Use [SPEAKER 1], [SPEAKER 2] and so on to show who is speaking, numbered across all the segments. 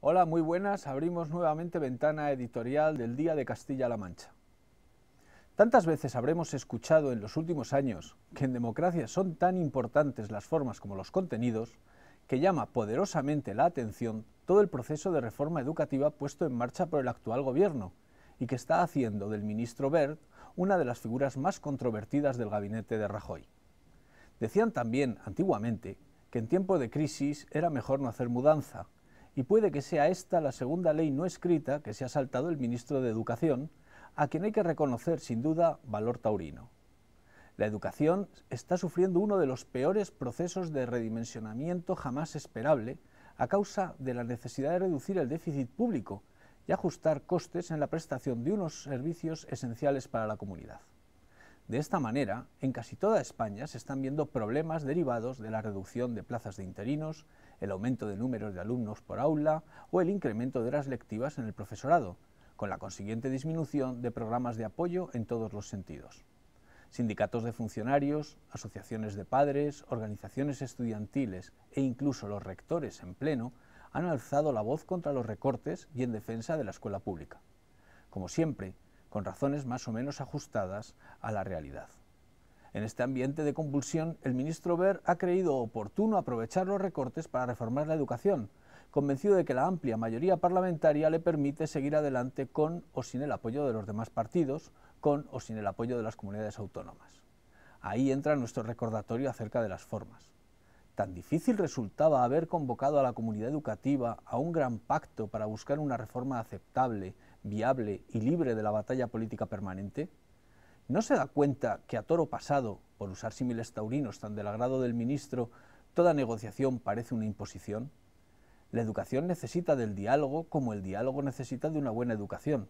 [SPEAKER 1] Hola, muy buenas. Abrimos nuevamente ventana editorial del Día de Castilla-La Mancha. Tantas veces habremos escuchado en los últimos años que en democracia son tan importantes las formas como los contenidos que llama poderosamente la atención todo el proceso de reforma educativa puesto en marcha por el actual gobierno y que está haciendo del ministro Bert una de las figuras más controvertidas del gabinete de Rajoy. Decían también antiguamente que en tiempo de crisis era mejor no hacer mudanza, y puede que sea esta la segunda ley no escrita que se ha saltado el ministro de Educación, a quien hay que reconocer sin duda valor taurino. La educación está sufriendo uno de los peores procesos de redimensionamiento jamás esperable a causa de la necesidad de reducir el déficit público y ajustar costes en la prestación de unos servicios esenciales para la comunidad. De esta manera, en casi toda España se están viendo problemas derivados de la reducción de plazas de interinos, el aumento de números de alumnos por aula o el incremento de las lectivas en el profesorado, con la consiguiente disminución de programas de apoyo en todos los sentidos. Sindicatos de funcionarios, asociaciones de padres, organizaciones estudiantiles e incluso los rectores en pleno han alzado la voz contra los recortes y en defensa de la escuela pública. Como siempre, con razones más o menos ajustadas a la realidad. En este ambiente de convulsión, el ministro Ver ha creído oportuno aprovechar los recortes para reformar la educación, convencido de que la amplia mayoría parlamentaria le permite seguir adelante con o sin el apoyo de los demás partidos, con o sin el apoyo de las comunidades autónomas. Ahí entra nuestro recordatorio acerca de las formas. Tan difícil resultaba haber convocado a la comunidad educativa a un gran pacto para buscar una reforma aceptable, viable y libre de la batalla política permanente. ¿No se da cuenta que a toro pasado, por usar símiles taurinos tan del agrado del ministro, toda negociación parece una imposición? La educación necesita del diálogo como el diálogo necesita de una buena educación.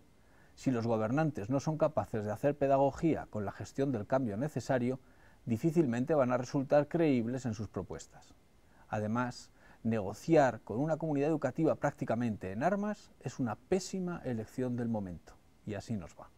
[SPEAKER 1] Si los gobernantes no son capaces de hacer pedagogía con la gestión del cambio necesario, difícilmente van a resultar creíbles en sus propuestas. Además, negociar con una comunidad educativa prácticamente en armas es una pésima elección del momento, y así nos va.